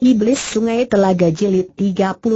Iblis Sungai Telaga Jilid 35.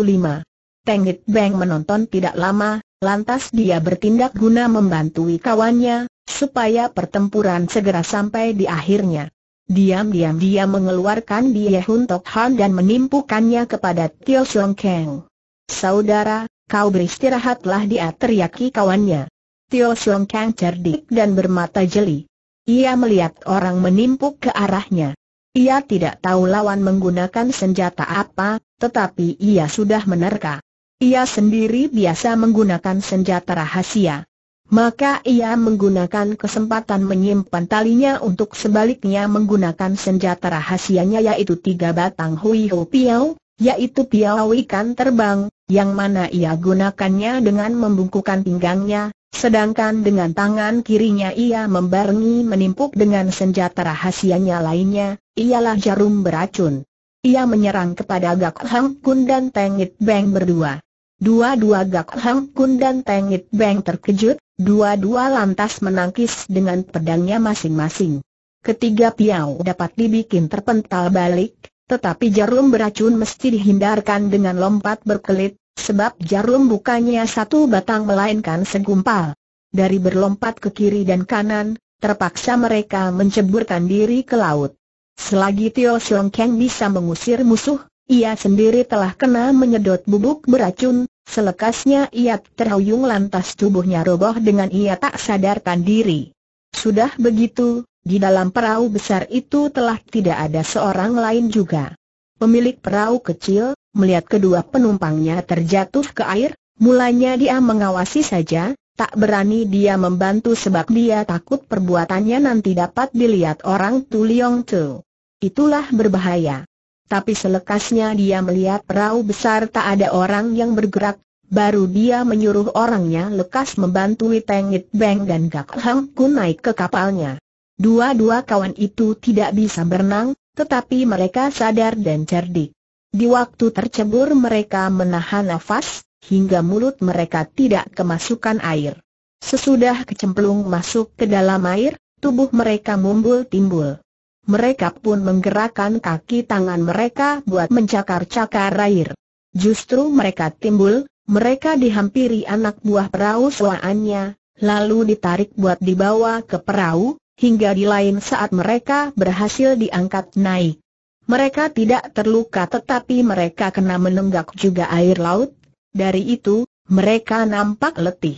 Tengit Beng menonton tidak lama, lantas dia bertindak guna membantu kawannya, supaya pertempuran segera sampai di akhirnya. Diam-diam dia mengeluarkan Dia Hun Tok Han dan menimpukannya kepada Tio Song Kang. Saudara, kau beristirahatlah dia teriaki kawannya. Tio Song Kang cerdik dan bermata jeli. Ia melihat orang menimpuk ke arahnya. Ia tidak tahu lawan menggunakan senjata apa, tetapi ia sudah menerka. Ia sendiri biasa menggunakan senjata rahasia. Maka ia menggunakan kesempatan menyimpan talinya untuk sebaliknya menggunakan senjata rahasianya yaitu tiga batang Hui Ho piau, yaitu piau ikan terbang, yang mana ia gunakannya dengan membungkukan pinggangnya, Sedangkan dengan tangan kirinya ia membarengi menimpuk dengan senjata rahasianya lainnya, ialah jarum beracun. Ia menyerang kepada Gak Hang Kun dan Tengit Beng berdua. Dua-dua Gak Hang Kun dan Tengit Beng terkejut, dua-dua lantas menangkis dengan pedangnya masing-masing. Ketiga piau dapat dibikin terpental balik, tetapi jarum beracun mesti dihindarkan dengan lompat berkelit, Sebab jarum bukannya satu batang melainkan segumpal. Dari berlompat ke kiri dan kanan, terpaksa mereka menceburkan diri ke laut. Selagi Tio Siong Kang bisa mengusir musuh, ia sendiri telah kena menyedot bubuk beracun, selekasnya ia terhuyung lantas tubuhnya roboh dengan ia tak sadarkan diri. Sudah begitu, di dalam perahu besar itu telah tidak ada seorang lain juga. Pemilik perahu kecil, melihat kedua penumpangnya terjatuh ke air, mulanya dia mengawasi saja, tak berani dia membantu sebab dia takut perbuatannya nanti dapat dilihat orang Tu Liong Tu. Itulah berbahaya. Tapi selekasnya dia melihat perahu besar tak ada orang yang bergerak, baru dia menyuruh orangnya lekas membantu Tengit Beng dan Gak Hang Kun naik ke kapalnya. Dua-dua kawan itu tidak bisa berenang, tetapi mereka sadar dan cerdik. Di waktu tercebur mereka menahan nafas, hingga mulut mereka tidak kemasukan air. Sesudah kecemplung masuk ke dalam air, tubuh mereka mumbul timbul. Mereka pun menggerakkan kaki tangan mereka buat mencakar-cakar air. Justru mereka timbul, mereka dihampiri anak buah perahu suaannya, lalu ditarik buat dibawa ke perahu, hingga di lain saat mereka berhasil diangkat naik. Mereka tidak terluka tetapi mereka kena menenggak juga air laut. Dari itu, mereka nampak letih.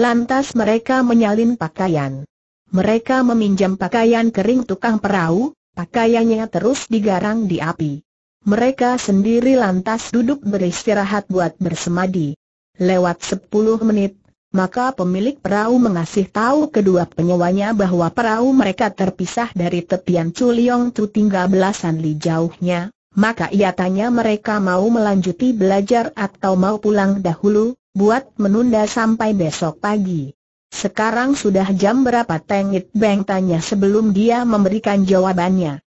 Lantas mereka menyalin pakaian. Mereka meminjam pakaian kering tukang perahu, pakaiannya terus digarang di api. Mereka sendiri lantas duduk beristirahat buat bersemadi. Lewat 10 menit, maka pemilik perahu mengasih tahu kedua penyewanya bahwa perahu mereka terpisah dari tepian Culiong Tu tinggal belasan li jauhnya, maka ia tanya mereka mau melanjuti belajar atau mau pulang dahulu, buat menunda sampai besok pagi. Sekarang sudah jam berapa Tengit Beng tanya sebelum dia memberikan jawabannya.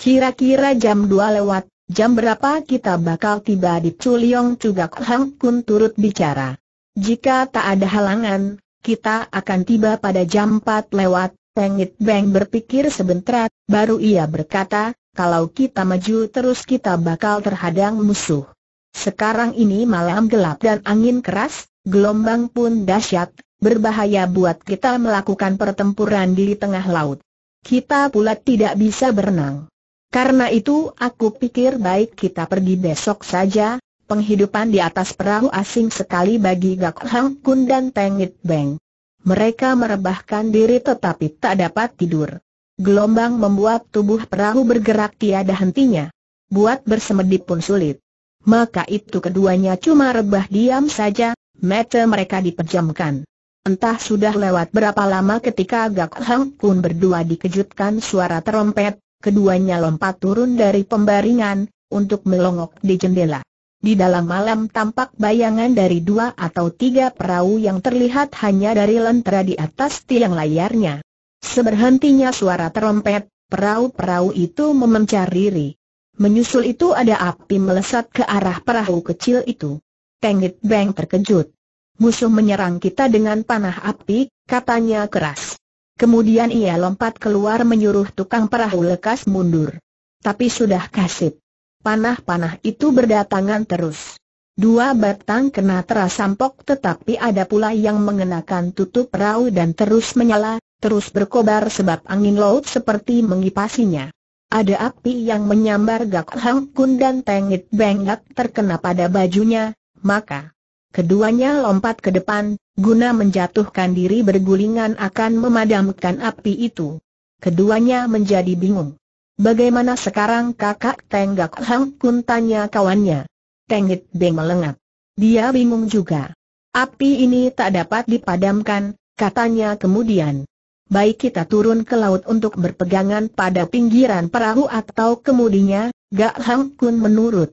Kira-kira jam 2 lewat, jam berapa kita bakal tiba di Culiong Cugak Hang pun turut bicara. Jika tak ada halangan, kita akan tiba pada jam 4 lewat, Pengit Beng berpikir sebentar, baru ia berkata, kalau kita maju terus kita bakal terhadang musuh. Sekarang ini malam gelap dan angin keras, gelombang pun dahsyat, berbahaya buat kita melakukan pertempuran di tengah laut. Kita pula tidak bisa berenang. Karena itu aku pikir baik kita pergi besok saja, penghidupan di atas perahu asing sekali bagi Gak Hang Kun dan Tengit Beng. Mereka merebahkan diri tetapi tak dapat tidur. Gelombang membuat tubuh perahu bergerak tiada hentinya. Buat bersemedi pun sulit. Maka itu keduanya cuma rebah diam saja, mata mereka dipejamkan. Entah sudah lewat berapa lama ketika Gak Hang Kun berdua dikejutkan suara terompet. keduanya lompat turun dari pembaringan, untuk melongok di jendela. Di dalam malam tampak bayangan dari dua atau tiga perahu yang terlihat hanya dari lentera di atas tiang layarnya. Seberhentinya suara terompet, perahu-perahu itu memencar diri. Menyusul itu ada api melesat ke arah perahu kecil itu. Tengit Beng terkejut. Musuh menyerang kita dengan panah api, katanya keras. Kemudian ia lompat keluar menyuruh tukang perahu lekas mundur. Tapi sudah kasip panah-panah itu berdatangan terus. Dua batang kena terasampok tetapi ada pula yang mengenakan tutup perahu dan terus menyala, terus berkobar sebab angin laut seperti mengipasinya. Ada api yang menyambar Gak Hang Kun dan Tengit Bengak terkena pada bajunya, maka keduanya lompat ke depan, guna menjatuhkan diri bergulingan akan memadamkan api itu. Keduanya menjadi bingung. Bagaimana sekarang kakak Tenggak Hang Kun tanya kawannya. Tengit Beng melengat. Dia bingung juga. Api ini tak dapat dipadamkan, katanya kemudian. Baik kita turun ke laut untuk berpegangan pada pinggiran perahu atau kemudinya, Gak Hang Kun menurut.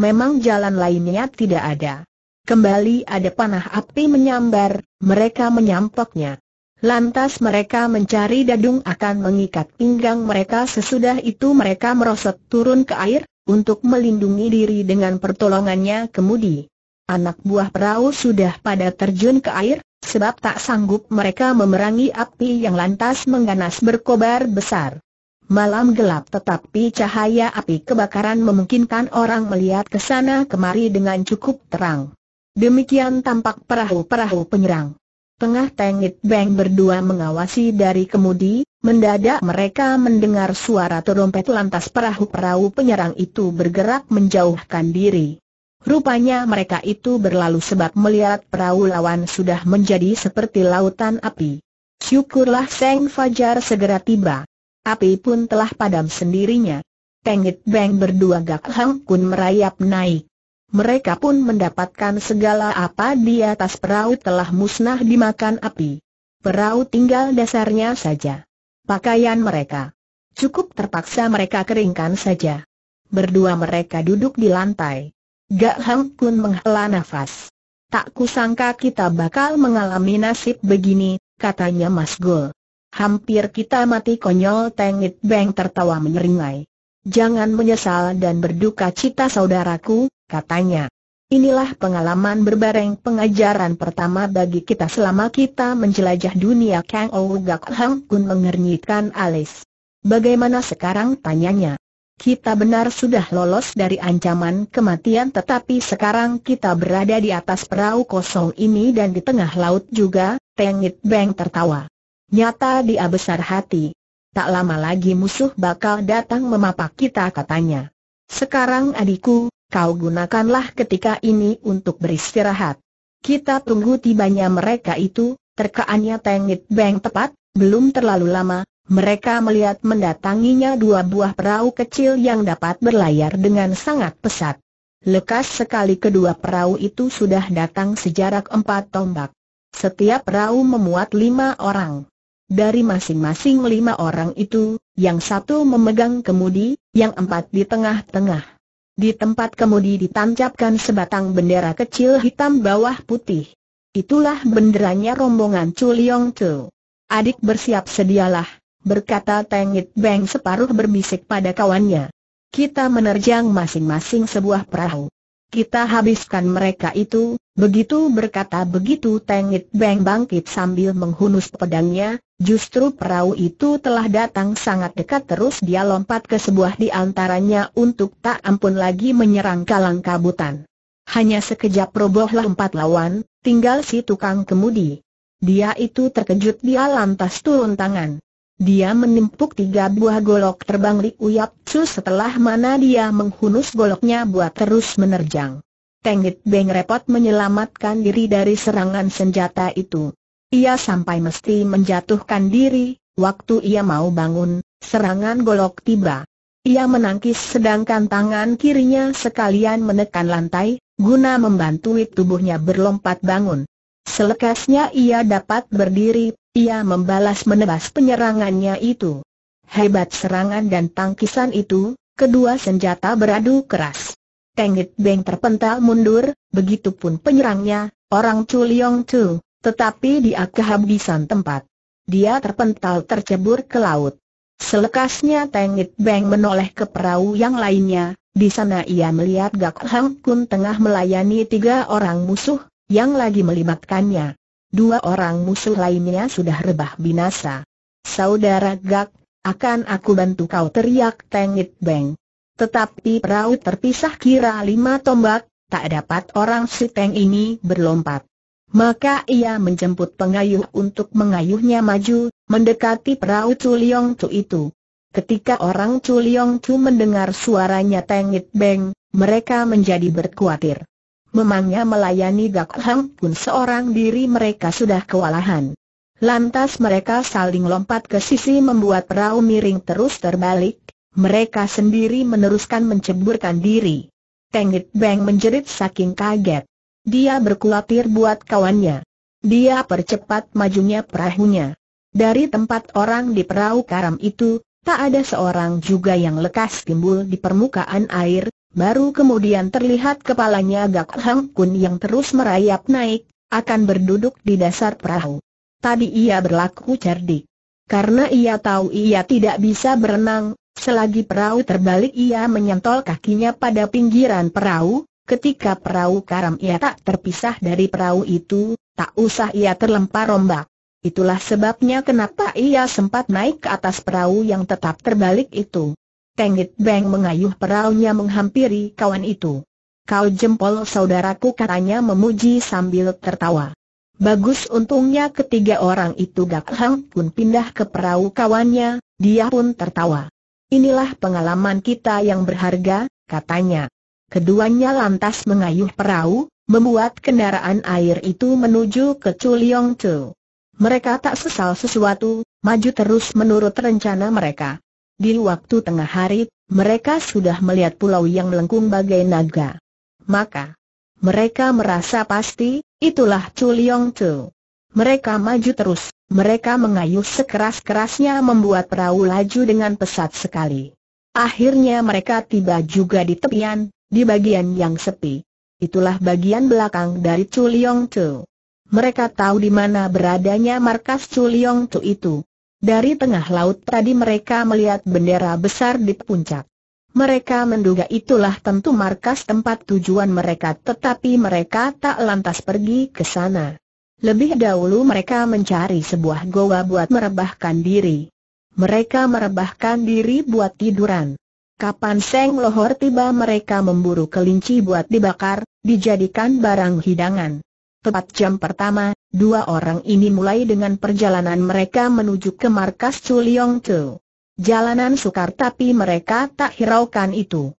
Memang jalan lainnya tidak ada. Kembali ada panah api menyambar, mereka menyampoknya. Lantas mereka mencari dadung akan mengikat pinggang mereka sesudah itu mereka merosot turun ke air, untuk melindungi diri dengan pertolongannya kemudi. Anak buah perahu sudah pada terjun ke air, sebab tak sanggup mereka memerangi api yang lantas mengganas berkobar besar. Malam gelap tetapi cahaya api kebakaran memungkinkan orang melihat ke sana kemari dengan cukup terang. Demikian tampak perahu-perahu penyerang. Tengah Tengit Beng berdua mengawasi dari kemudi, mendadak mereka mendengar suara terompet lantas perahu-perahu penyerang itu bergerak menjauhkan diri. Rupanya mereka itu berlalu sebab melihat perahu lawan sudah menjadi seperti lautan api. Syukurlah Seng Fajar segera tiba. Api pun telah padam sendirinya. Tengit Beng berdua Gak Hang Kun merayap naik mereka pun mendapatkan segala apa di atas perahu telah musnah dimakan api. Perahu tinggal dasarnya saja. Pakaian mereka. Cukup terpaksa mereka keringkan saja. Berdua mereka duduk di lantai. Gak Hang pun menghela nafas. Tak kusangka kita bakal mengalami nasib begini, katanya Mas Gol. Hampir kita mati konyol Tengit Beng tertawa menyeringai. Jangan menyesal dan berduka cita saudaraku, katanya. Inilah pengalaman berbareng pengajaran pertama bagi kita selama kita menjelajah dunia Kang Gak Hang Kun mengernyitkan alis. Bagaimana sekarang tanyanya? Kita benar sudah lolos dari ancaman kematian tetapi sekarang kita berada di atas perahu kosong ini dan di tengah laut juga, Tengit Beng tertawa. Nyata dia besar hati. Tak lama lagi musuh bakal datang memapak kita katanya. Sekarang adikku, kau gunakanlah ketika ini untuk beristirahat. Kita tunggu tibanya mereka itu, terkaannya Tengit Beng tepat, belum terlalu lama, mereka melihat mendatanginya dua buah perahu kecil yang dapat berlayar dengan sangat pesat. Lekas sekali kedua perahu itu sudah datang sejarak empat tombak. Setiap perahu memuat lima orang. Dari masing-masing lima orang itu, yang satu memegang kemudi, yang empat di tengah-tengah. Di tempat kemudi ditancapkan sebatang bendera kecil hitam bawah putih. Itulah benderanya rombongan Chuliong Tu. Adik bersiap sedialah, berkata Tengit Beng separuh berbisik pada kawannya. Kita menerjang masing-masing sebuah perahu. Kita habiskan mereka itu, begitu berkata begitu Tengit Beng bangkit sambil menghunus pedangnya, Justru perahu itu telah datang sangat dekat terus dia lompat ke sebuah di antaranya untuk tak ampun lagi menyerang kalang kabutan. Hanya sekejap robohlah empat lawan, tinggal si tukang kemudi. Dia itu terkejut dia lantas turun tangan. Dia menimpuk tiga buah golok terbang di Uyap su setelah mana dia menghunus goloknya buat terus menerjang. Tengit Beng repot menyelamatkan diri dari serangan senjata itu. Ia sampai mesti menjatuhkan diri, waktu ia mau bangun, serangan golok tiba. Ia menangkis sedangkan tangan kirinya sekalian menekan lantai, guna membantu tubuhnya berlompat bangun. Selekasnya ia dapat berdiri, ia membalas menebas penyerangannya itu. Hebat serangan dan tangkisan itu, kedua senjata beradu keras. Tengit Beng terpental mundur, begitupun penyerangnya, orang Chu Liong tetapi dia kehabisan tempat. Dia terpental tercebur ke laut. Selekasnya Tengit Beng menoleh ke perahu yang lainnya, di sana ia melihat Gak Hang Kun tengah melayani tiga orang musuh, yang lagi melibatkannya. Dua orang musuh lainnya sudah rebah binasa. Saudara Gak, akan aku bantu kau teriak Tengit Beng. Tetapi perahu terpisah kira lima tombak, tak dapat orang si Teng ini berlompat. Maka ia menjemput pengayuh untuk mengayuhnya maju, mendekati perahu Culiong Tu itu. Ketika orang Culiong Tu mendengar suaranya tengit beng, mereka menjadi berkuatir. Memangnya melayani Gak Hang pun seorang diri mereka sudah kewalahan. Lantas mereka saling lompat ke sisi membuat perahu miring terus terbalik, mereka sendiri meneruskan menceburkan diri. Tengit Beng menjerit saking kaget. Dia berkulatir buat kawannya. Dia percepat majunya perahunya. Dari tempat orang di perahu karam itu, tak ada seorang juga yang lekas timbul di permukaan air, baru kemudian terlihat kepalanya Gak Hang yang terus merayap naik, akan berduduk di dasar perahu. Tadi ia berlaku cerdik. Karena ia tahu ia tidak bisa berenang, selagi perahu terbalik ia menyentol kakinya pada pinggiran perahu, Ketika perahu karam ia tak terpisah dari perahu itu, tak usah ia terlempar rombak. Itulah sebabnya kenapa ia sempat naik ke atas perahu yang tetap terbalik itu. Tengit Beng mengayuh perahunya menghampiri kawan itu. Kau jempol saudaraku katanya memuji sambil tertawa. Bagus untungnya ketiga orang itu Gak Hang pun pindah ke perahu kawannya, dia pun tertawa. Inilah pengalaman kita yang berharga, katanya. Keduanya lantas mengayuh perahu, membuat kendaraan air itu menuju ke Chuliong Chu. Mereka tak sesal sesuatu, maju terus menurut rencana mereka. Di waktu tengah hari, mereka sudah melihat pulau yang melengkung bagai naga. Maka, mereka merasa pasti, itulah Chuliong Chu. Mereka maju terus, mereka mengayuh sekeras-kerasnya membuat perahu laju dengan pesat sekali. Akhirnya mereka tiba juga di tepian, di bagian yang sepi. Itulah bagian belakang dari Chu Tu. Mereka tahu di mana beradanya markas Chu Tu itu. Dari tengah laut tadi mereka melihat bendera besar di puncak. Mereka menduga itulah tentu markas tempat tujuan mereka tetapi mereka tak lantas pergi ke sana. Lebih dahulu mereka mencari sebuah goa buat merebahkan diri. Mereka merebahkan diri buat tiduran. Kapan Seng Lohor tiba mereka memburu kelinci buat dibakar, dijadikan barang hidangan. Tepat jam pertama, dua orang ini mulai dengan perjalanan mereka menuju ke markas Chuliong Tu. Jalanan sukar tapi mereka tak hiraukan itu.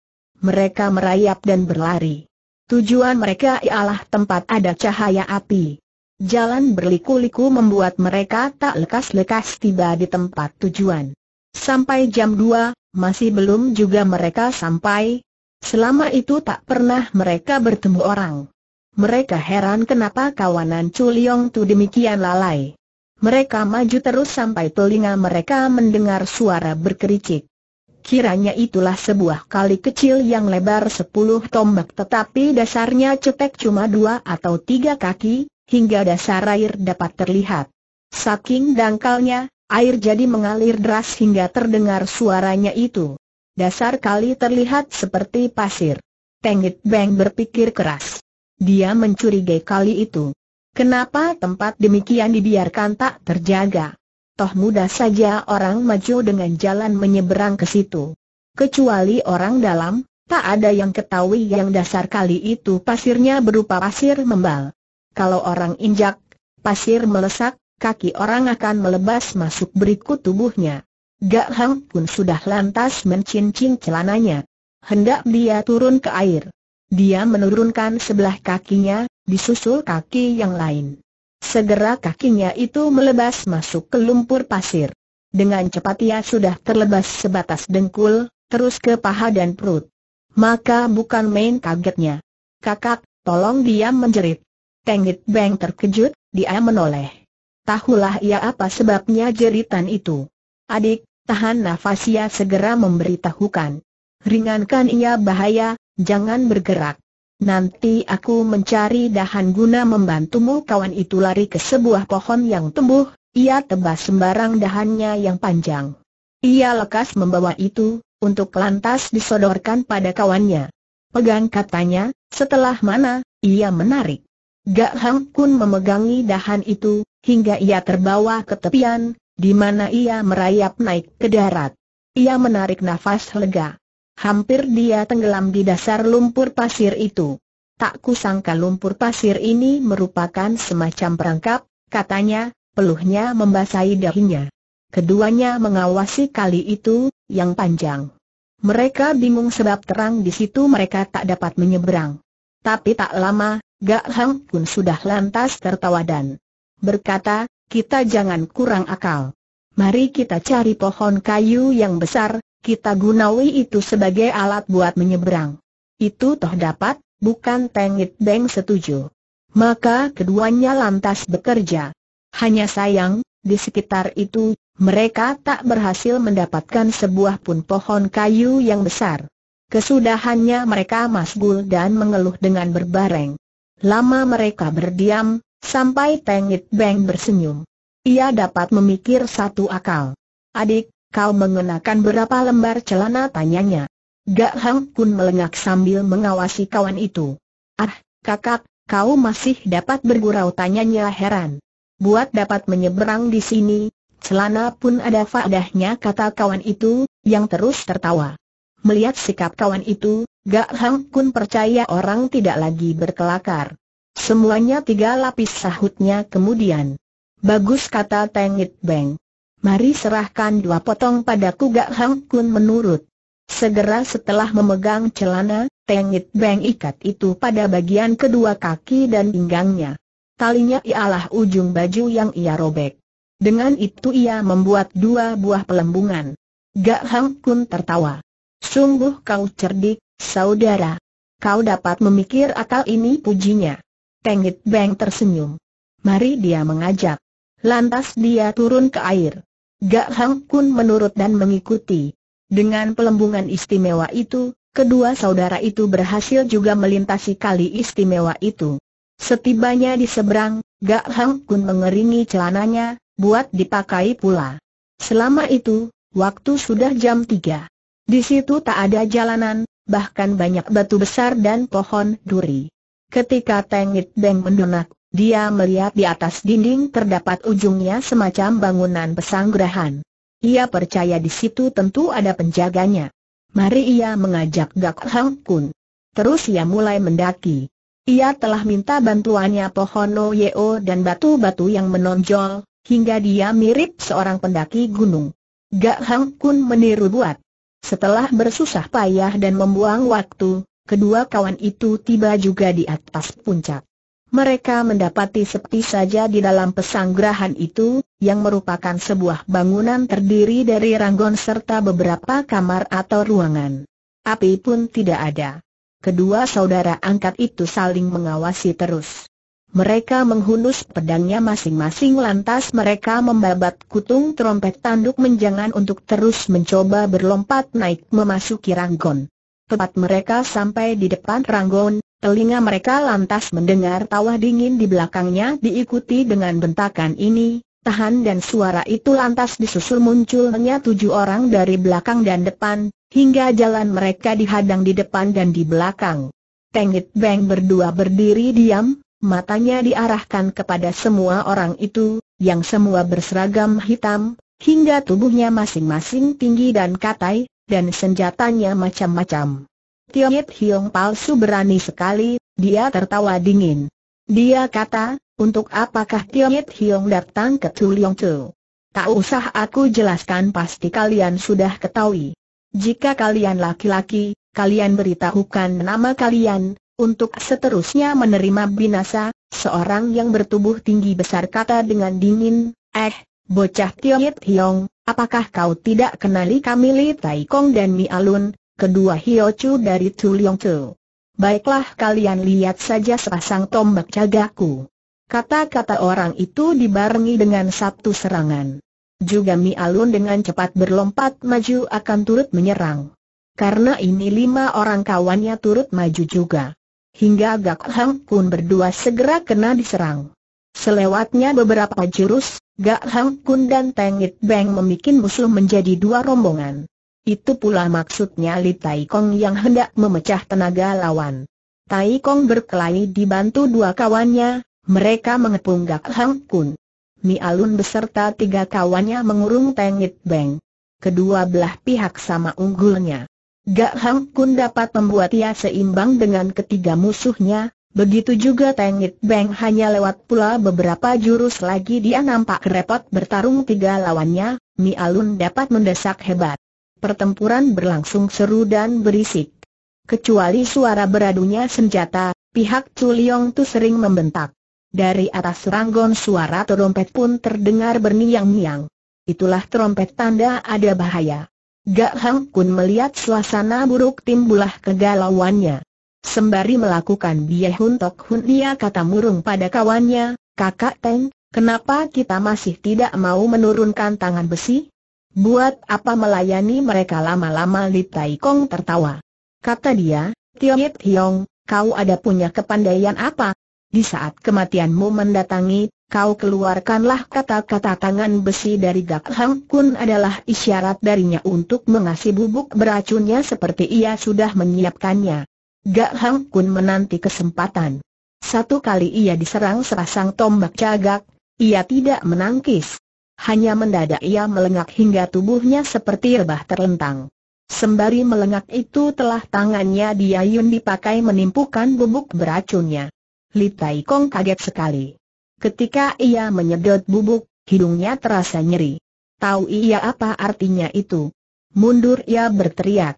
Mereka merayap dan berlari. Tujuan mereka ialah tempat ada cahaya api. Jalan berliku-liku membuat mereka tak lekas-lekas tiba di tempat tujuan. Sampai jam 2, masih belum juga mereka sampai. Selama itu tak pernah mereka bertemu orang. Mereka heran kenapa kawanan Chuliong tu demikian lalai. Mereka maju terus sampai telinga mereka mendengar suara berkericik. Kiranya itulah sebuah kali kecil yang lebar sepuluh tombak tetapi dasarnya cetek cuma dua atau tiga kaki, hingga dasar air dapat terlihat. Saking dangkalnya, Air jadi mengalir deras hingga terdengar suaranya itu. Dasar kali terlihat seperti pasir. Tengit Beng berpikir keras. Dia mencurigai kali itu. Kenapa tempat demikian dibiarkan tak terjaga? Toh mudah saja orang maju dengan jalan menyeberang ke situ. Kecuali orang dalam, tak ada yang ketahui yang dasar kali itu pasirnya berupa pasir membal. Kalau orang injak, pasir melesak, kaki orang akan melebas masuk berikut tubuhnya. Gak Hang pun sudah lantas mencincin celananya. Hendak dia turun ke air. Dia menurunkan sebelah kakinya, disusul kaki yang lain. Segera kakinya itu melebas masuk ke lumpur pasir. Dengan cepat ia sudah terlebas sebatas dengkul, terus ke paha dan perut. Maka bukan main kagetnya. Kakak, tolong dia menjerit. Tengit Beng terkejut, dia menoleh tahulah ia apa sebabnya jeritan itu. Adik, tahan nafas ia segera memberitahukan. Ringankan ia bahaya, jangan bergerak. Nanti aku mencari dahan guna membantumu kawan itu lari ke sebuah pohon yang tumbuh, ia tebas sembarang dahannya yang panjang. Ia lekas membawa itu, untuk lantas disodorkan pada kawannya. Pegang katanya, setelah mana, ia menarik. Gak Hang Kun memegangi dahan itu, hingga ia terbawa ke tepian, di mana ia merayap naik ke darat. Ia menarik nafas lega. Hampir dia tenggelam di dasar lumpur pasir itu. Tak kusangka lumpur pasir ini merupakan semacam perangkap, katanya, peluhnya membasahi dahinya. Keduanya mengawasi kali itu, yang panjang. Mereka bingung sebab terang di situ mereka tak dapat menyeberang. Tapi tak lama, Gak Hang pun sudah lantas tertawa dan berkata, kita jangan kurang akal. Mari kita cari pohon kayu yang besar, kita gunawi itu sebagai alat buat menyeberang. Itu toh dapat, bukan Tengit Beng setuju. Maka keduanya lantas bekerja. Hanya sayang, di sekitar itu, mereka tak berhasil mendapatkan sebuah pun pohon kayu yang besar. Kesudahannya mereka masgul dan mengeluh dengan berbareng. Lama mereka berdiam, Sampai Pengit Beng bersenyum. Ia dapat memikir satu akal. Adik, kau mengenakan berapa lembar celana tanyanya. Gak Hang Kun melengak sambil mengawasi kawan itu. Ah, kakak, kau masih dapat bergurau tanyanya heran. Buat dapat menyeberang di sini, celana pun ada faedahnya kata kawan itu, yang terus tertawa. Melihat sikap kawan itu, Gak Hang Kun percaya orang tidak lagi berkelakar. Semuanya tiga lapis sahutnya kemudian. Bagus kata Tengit Beng. Mari serahkan dua potong padaku Gak Hang Kun menurut. Segera setelah memegang celana, Tengit Beng ikat itu pada bagian kedua kaki dan pinggangnya. Talinya ialah ujung baju yang ia robek. Dengan itu ia membuat dua buah pelembungan. Gak Hang Kun tertawa. Sungguh kau cerdik, saudara. Kau dapat memikir akal ini pujinya. Tengit Beng tersenyum. Mari dia mengajak. Lantas dia turun ke air. Gak Hang Kun menurut dan mengikuti. Dengan pelembungan istimewa itu, kedua saudara itu berhasil juga melintasi kali istimewa itu. Setibanya di seberang, Gak Hang Kun mengeringi celananya, buat dipakai pula. Selama itu, waktu sudah jam tiga. Di situ tak ada jalanan, bahkan banyak batu besar dan pohon duri. Ketika Tengit Deng mendunak, dia melihat di atas dinding terdapat ujungnya semacam bangunan pesanggerahan. Ia percaya di situ tentu ada penjaganya. Mari ia mengajak Gak Hang Kun. Terus ia mulai mendaki. Ia telah minta bantuannya pohon No Yeo dan batu-batu yang menonjol, hingga dia mirip seorang pendaki gunung. Gak Hang Kun meniru buat. Setelah bersusah payah dan membuang waktu, kedua kawan itu tiba juga di atas puncak. Mereka mendapati sepi saja di dalam pesanggrahan itu, yang merupakan sebuah bangunan terdiri dari ranggon serta beberapa kamar atau ruangan. Api pun tidak ada. Kedua saudara angkat itu saling mengawasi terus. Mereka menghunus pedangnya masing-masing lantas mereka membabat kutung trompet tanduk menjangan untuk terus mencoba berlompat naik memasuki ranggon. Tepat mereka sampai di depan Ranggon, telinga mereka lantas mendengar tawa dingin di belakangnya diikuti dengan bentakan ini, tahan dan suara itu lantas disusul munculnya tujuh orang dari belakang dan depan, hingga jalan mereka dihadang di depan dan di belakang. Tengit Beng berdua berdiri diam, matanya diarahkan kepada semua orang itu, yang semua berseragam hitam, hingga tubuhnya masing-masing tinggi dan katai, dan senjatanya macam-macam. Tiongit Hiong palsu berani sekali, dia tertawa dingin. Dia kata, untuk apakah Tiongit Hiong datang ke Tuliong Tu? Tak usah aku jelaskan pasti kalian sudah ketahui. Jika kalian laki-laki, kalian beritahukan nama kalian, untuk seterusnya menerima binasa, seorang yang bertubuh tinggi besar kata dengan dingin, eh, Bocah Tiongit Hiong, apakah kau tidak kenali kami Li Tai Kong dan Mi Alun, kedua Hio Chu dari Tu Leong Tu? Baiklah kalian lihat saja sepasang tombak cagaku. Kata-kata orang itu dibarengi dengan satu serangan. Juga Mi Alun dengan cepat berlompat maju akan turut menyerang. Karena ini lima orang kawannya turut maju juga. Hingga Gak Hang pun berdua segera kena diserang. Selewatnya beberapa jurus, Gak Hang Kun dan Teng It Beng memikin musuh menjadi dua rombongan. Itu pula maksudnya Li Tai Kong yang hendak memecah tenaga lawan. Tai Kong berkelahi dibantu dua kawannya, mereka mengepung Gak Hang Kun. Mi Alun beserta tiga kawannya mengurung Teng It Beng. Kedua belah pihak sama unggulnya. Gak Hang Kun dapat membuat ia seimbang dengan ketiga musuhnya, Begitu juga Tengit Beng hanya lewat pula beberapa jurus lagi dia nampak repot bertarung tiga lawannya, Mi Alun dapat mendesak hebat. Pertempuran berlangsung seru dan berisik. Kecuali suara beradunya senjata, pihak Culiong tu sering membentak. Dari atas ranggon suara trompet pun terdengar berniang-niang. Itulah trompet tanda ada bahaya. Gak Hang Kun melihat suasana buruk timbulah kegalauannya. Sembari melakukan Bie untuk Tok Hun dia kata murung pada kawannya, kakak Teng, kenapa kita masih tidak mau menurunkan tangan besi? Buat apa melayani mereka lama-lama Li Tai Kong tertawa. Kata dia, Yip Hiong, kau ada punya kepandaian apa? Di saat kematianmu mendatangi, kau keluarkanlah kata-kata tangan besi dari Gak Hang Kun adalah isyarat darinya untuk mengasih bubuk beracunnya seperti ia sudah menyiapkannya. Gak Hang Kun menanti kesempatan. Satu kali ia diserang serasang tombak cagak, ia tidak menangkis. Hanya mendadak ia melengak hingga tubuhnya seperti rebah terlentang. Sembari melengak itu telah tangannya Diayun dipakai menimpukan bubuk beracunnya. Li Tai Kong kaget sekali. Ketika ia menyedot bubuk, hidungnya terasa nyeri. Tahu ia apa artinya itu. Mundur ia berteriak.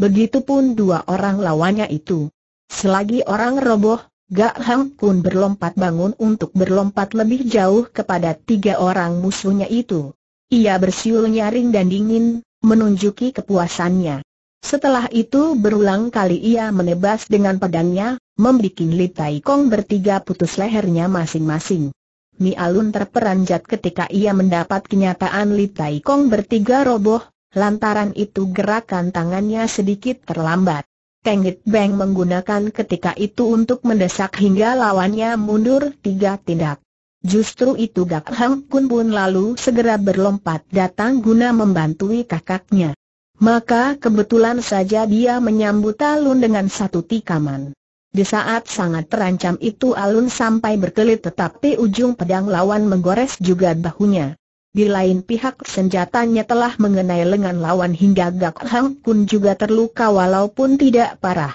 Begitupun dua orang lawannya itu. Selagi orang roboh, Gak Hang Kun berlompat bangun untuk berlompat lebih jauh kepada tiga orang musuhnya itu. Ia bersiul nyaring dan dingin, menunjuki kepuasannya. Setelah itu berulang kali ia menebas dengan pedangnya, membikin Li Tai Kong bertiga putus lehernya masing-masing. Mi Alun terperanjat ketika ia mendapat kenyataan Li Tai Kong bertiga roboh, lantaran itu gerakan tangannya sedikit terlambat. Tengit Beng menggunakan ketika itu untuk mendesak hingga lawannya mundur tiga tindak. Justru itu Gak Hang Kun pun lalu segera berlompat datang guna membantui kakaknya. Maka kebetulan saja dia menyambut alun dengan satu tikaman. Di saat sangat terancam itu alun sampai berkelit tetapi ujung pedang lawan menggores juga bahunya. Di lain pihak senjatanya telah mengenai lengan lawan hingga Gak Hang Kun juga terluka walaupun tidak parah.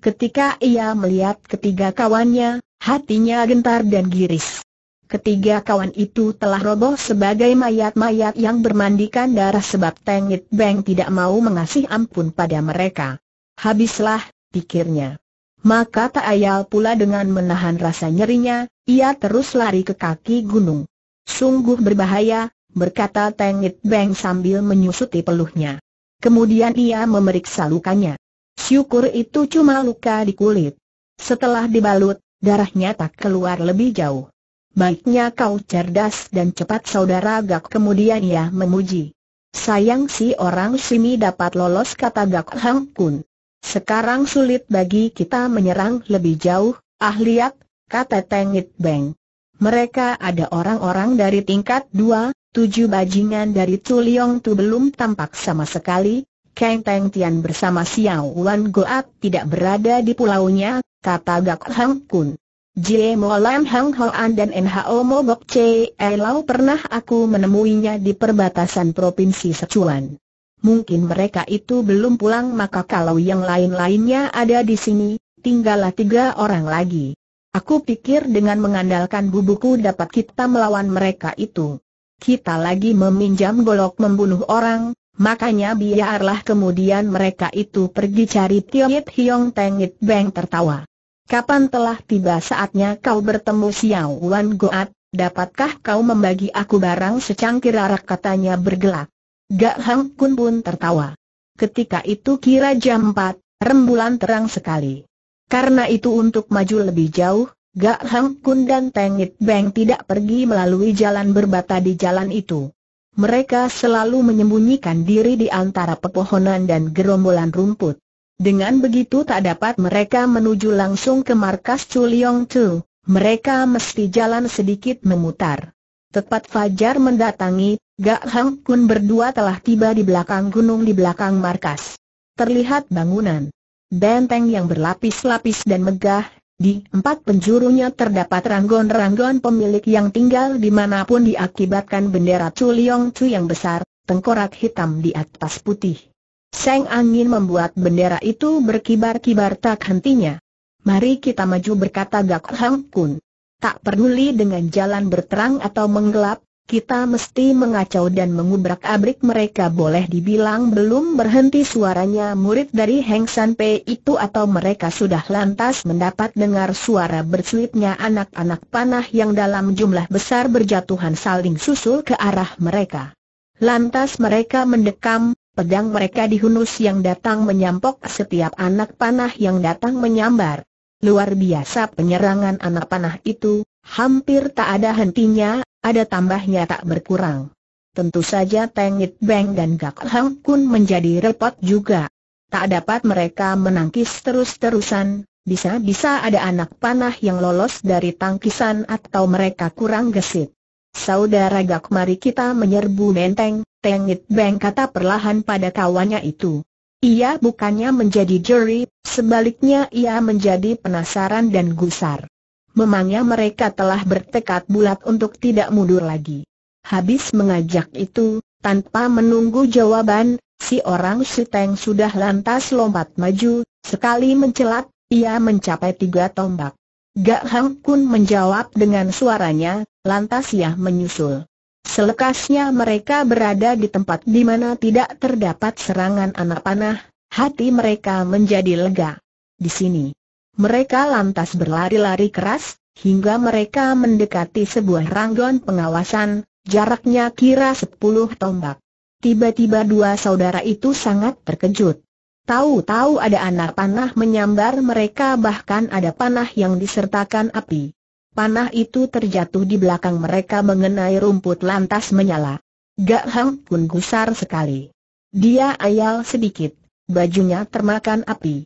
Ketika ia melihat ketiga kawannya, hatinya gentar dan giris. Ketiga kawan itu telah roboh sebagai mayat-mayat yang bermandikan darah sebab Tengit Beng tidak mau mengasih ampun pada mereka. Habislah, pikirnya. Maka tak ayal pula dengan menahan rasa nyerinya, ia terus lari ke kaki gunung. Sungguh berbahaya, berkata Tengit Beng sambil menyusuti peluhnya. Kemudian ia memeriksa lukanya. Syukur itu cuma luka di kulit. Setelah dibalut, darahnya tak keluar lebih jauh. Baiknya kau cerdas dan cepat saudara Gak kemudian ia memuji. Sayang si orang Simi dapat lolos kata Gak Hang Kun. Sekarang sulit bagi kita menyerang lebih jauh, ahliak, kata Tengit Beng. Mereka ada orang-orang dari tingkat dua, tujuh bajingan dari Tuliong Tu belum tampak sama sekali. Kang Teng Tian bersama Xiao Wan Goat tidak berada di pulaunya, kata Gak Hang Kun. Jie Mo Lam Hang Hoan dan N H O Mo Gok Che Lau pernah aku menemuinya di perbatasan Provinsi Sichuan. Mungkin mereka itu belum pulang maka kalau yang lain-lainnya ada di sini, tinggallah tiga orang lagi. Aku pikir dengan mengandalkan bubuku dapat kita melawan mereka itu. Kita lagi meminjam golok membunuh orang, makanya biarlah kemudian mereka itu pergi cari Yit Hiong Tengit Beng tertawa. Kapan telah tiba saatnya kau bertemu Xiao Wan Goat, dapatkah kau membagi aku barang secangkir arak katanya bergelak. Gak Hang Kun pun tertawa. Ketika itu kira jam 4, rembulan terang sekali. Karena itu untuk maju lebih jauh, Gak Hang Kun dan Teng It Beng tidak pergi melalui jalan berbata di jalan itu. Mereka selalu menyembunyikan diri di antara pepohonan dan gerombolan rumput. Dengan begitu tak dapat mereka menuju langsung ke markas Chuliong Tu, mereka mesti jalan sedikit memutar. Tepat Fajar mendatangi, Gak Hang Kun berdua telah tiba di belakang gunung di belakang markas. Terlihat bangunan benteng yang berlapis-lapis dan megah, di empat penjurunya terdapat ranggon-ranggon pemilik yang tinggal dimanapun diakibatkan bendera Chuliong Chu yang besar, tengkorak hitam di atas putih. Seng angin membuat bendera itu berkibar-kibar tak hentinya. Mari kita maju berkata Gak Hang Kun. Tak peduli dengan jalan berterang atau menggelap, kita mesti mengacau dan mengubrak-abrik mereka boleh dibilang belum berhenti suaranya murid dari Heng San Pei itu atau mereka sudah lantas mendapat dengar suara berselipnya anak-anak panah yang dalam jumlah besar berjatuhan saling susul ke arah mereka. Lantas mereka mendekam, pedang mereka dihunus yang datang menyampok setiap anak panah yang datang menyambar. Luar biasa penyerangan anak panah itu, hampir tak ada hentinya, ada tambahnya tak berkurang. Tentu saja Tengit Beng dan Gak Hang Kun menjadi repot juga. Tak dapat mereka menangkis terus-terusan, bisa-bisa ada anak panah yang lolos dari tangkisan atau mereka kurang gesit. Saudara Gak mari kita menyerbu benteng, Tengit Beng kata perlahan pada kawannya itu. Ia bukannya menjadi juri, sebaliknya ia menjadi penasaran dan gusar. Memangnya mereka telah bertekad bulat untuk tidak mundur lagi. Habis mengajak itu, tanpa menunggu jawaban, si orang seteng sudah lantas lompat maju, sekali mencelat, ia mencapai tiga tombak. Gak Hang Kun menjawab dengan suaranya, lantas ia menyusul. Selekasnya mereka berada di tempat di mana tidak terdapat serangan anak panah, hati mereka menjadi lega. Di sini, mereka lantas berlari-lari keras, hingga mereka mendekati sebuah ranggon pengawasan, jaraknya kira sepuluh tombak. Tiba-tiba dua saudara itu sangat terkejut. Tahu-tahu ada anak panah menyambar mereka bahkan ada panah yang disertakan api. Panah itu terjatuh di belakang mereka mengenai rumput lantas menyala. Gak Hang pun gusar sekali. Dia ayal sedikit, bajunya termakan api.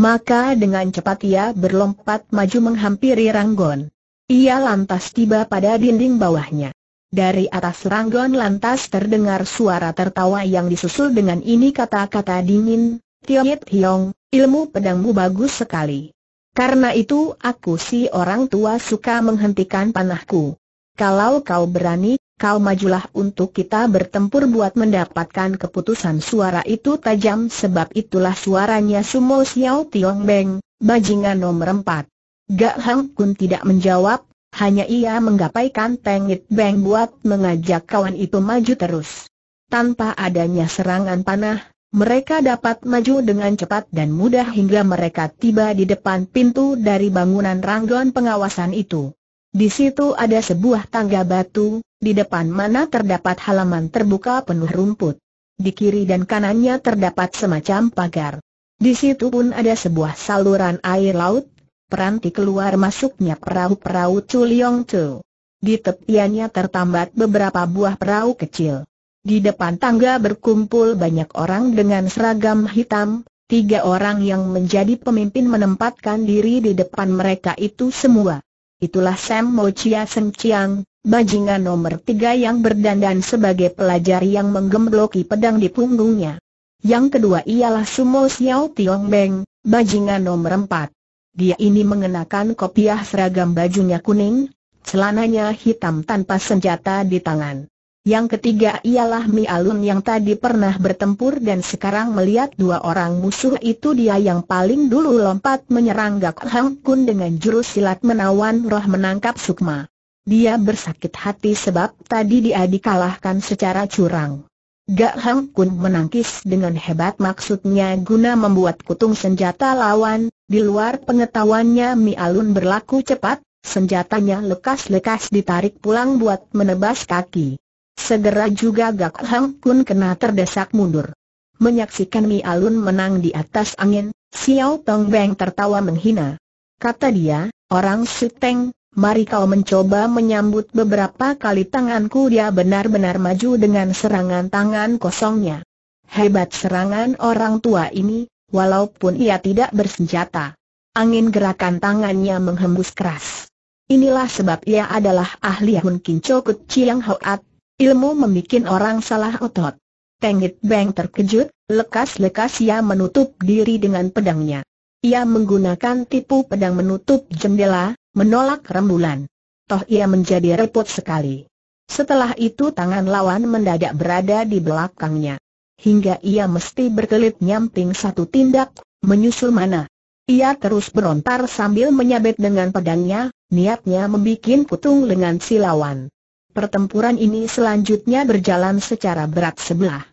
Maka dengan cepat ia berlompat maju menghampiri Ranggon. Ia lantas tiba pada dinding bawahnya. Dari atas Ranggon lantas terdengar suara tertawa yang disusul dengan ini kata-kata dingin, Tiong Hiong, ilmu pedangmu bagus sekali. Karena itu aku si orang tua suka menghentikan panahku. Kalau kau berani, kau majulah untuk kita bertempur buat mendapatkan keputusan suara itu tajam sebab itulah suaranya Sumo Xiao Tiong Beng, bajingan nomor 4. Gak Hang Kun tidak menjawab, hanya ia menggapaikan tengit Beng buat mengajak kawan itu maju terus. Tanpa adanya serangan panah, mereka dapat maju dengan cepat dan mudah hingga mereka tiba di depan pintu dari bangunan ranggon pengawasan itu. Di situ ada sebuah tangga batu, di depan mana terdapat halaman terbuka penuh rumput. Di kiri dan kanannya terdapat semacam pagar. Di situ pun ada sebuah saluran air laut, peranti keluar masuknya perahu-perahu Chuliong Chu. Di tepiannya tertambat beberapa buah perahu kecil. Di depan tangga berkumpul banyak orang dengan seragam hitam, tiga orang yang menjadi pemimpin menempatkan diri di depan mereka itu semua itulah Sam Mo Chia Seng Chiang, bajingan nomor tiga yang berdandan sebagai pelajar yang menggembloki pedang di punggungnya. Yang kedua ialah Sumo Xiao Tiong Beng, bajingan nomor empat. Dia ini mengenakan kopiah seragam bajunya kuning, celananya hitam tanpa senjata di tangan. Yang ketiga ialah Mi Alun yang tadi pernah bertempur dan sekarang melihat dua orang musuh itu dia yang paling dulu lompat menyerang Gak Hang Kun dengan jurus silat menawan roh menangkap Sukma. Dia bersakit hati sebab tadi dia dikalahkan secara curang. Gak Hang Kun menangkis dengan hebat maksudnya guna membuat kutung senjata lawan, di luar pengetahuannya Mi Alun berlaku cepat, senjatanya lekas-lekas ditarik pulang buat menebas kaki. Segera juga Gak Hang pun kena terdesak mundur. Menyaksikan Mi Alun menang di atas angin, Xiao Tong Beng tertawa menghina. Kata dia, orang Teng, mari kau mencoba menyambut beberapa kali tanganku dia benar-benar maju dengan serangan tangan kosongnya. Hebat serangan orang tua ini, walaupun ia tidak bersenjata. Angin gerakan tangannya menghembus keras. Inilah sebab ia adalah ahli Hun Kin Kut Chiang Hoat, Ilmu membuat orang salah otot. Tengit Beng terkejut, lekas-lekas ia menutup diri dengan pedangnya. Ia menggunakan tipu pedang menutup jendela, menolak rembulan. Toh ia menjadi repot sekali. Setelah itu tangan lawan mendadak berada di belakangnya. Hingga ia mesti berkelit nyamping satu tindak, menyusul mana. Ia terus berontar sambil menyabet dengan pedangnya, niatnya membuat putung dengan si lawan pertempuran ini selanjutnya berjalan secara berat sebelah.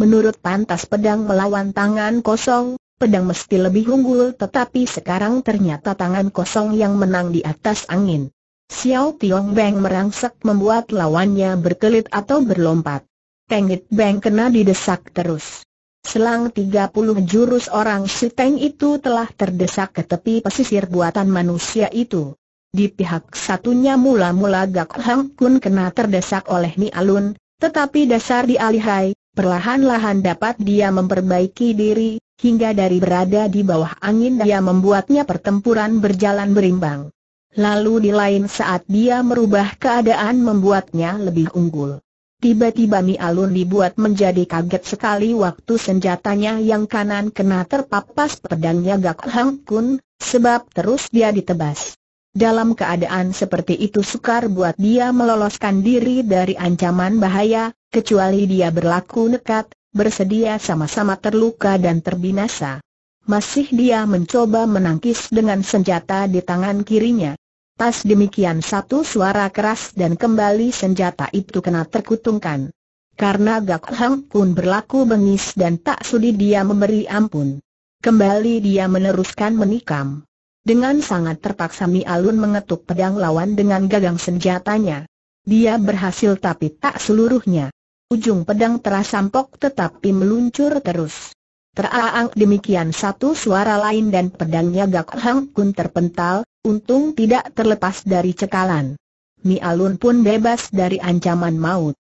Menurut pantas pedang melawan tangan kosong, pedang mesti lebih unggul tetapi sekarang ternyata tangan kosong yang menang di atas angin. Xiao Tiong Beng merangsek membuat lawannya berkelit atau berlompat. It Beng kena didesak terus. Selang 30 jurus orang si Teng itu telah terdesak ke tepi pesisir buatan manusia itu. Di pihak satunya mula-mula Gak Hang Kun kena terdesak oleh Mi Alun, tetapi dasar di Alihai, perlahan-lahan dapat dia memperbaiki diri, hingga dari berada di bawah angin dia membuatnya pertempuran berjalan berimbang. Lalu di lain saat dia merubah keadaan membuatnya lebih unggul. Tiba-tiba Mi Alun dibuat menjadi kaget sekali waktu senjatanya yang kanan kena terpapas pedangnya Gak Hang Kun, sebab terus dia ditebas. Dalam keadaan seperti itu sukar buat dia meloloskan diri dari ancaman bahaya, kecuali dia berlaku nekat, bersedia sama-sama terluka dan terbinasa. Masih dia mencoba menangkis dengan senjata di tangan kirinya. Pas demikian satu suara keras dan kembali senjata itu kena terkutungkan. Karena Gak Hang pun berlaku bengis dan tak sudi dia memberi ampun. Kembali dia meneruskan menikam. Dengan sangat terpaksa Mi Alun mengetuk pedang lawan dengan gagang senjatanya. Dia berhasil tapi tak seluruhnya. Ujung pedang terasa sampok tetapi meluncur terus. Teraang demikian satu suara lain dan pedangnya Gak Hang Kun terpental, untung tidak terlepas dari cekalan. Mi Alun pun bebas dari ancaman maut.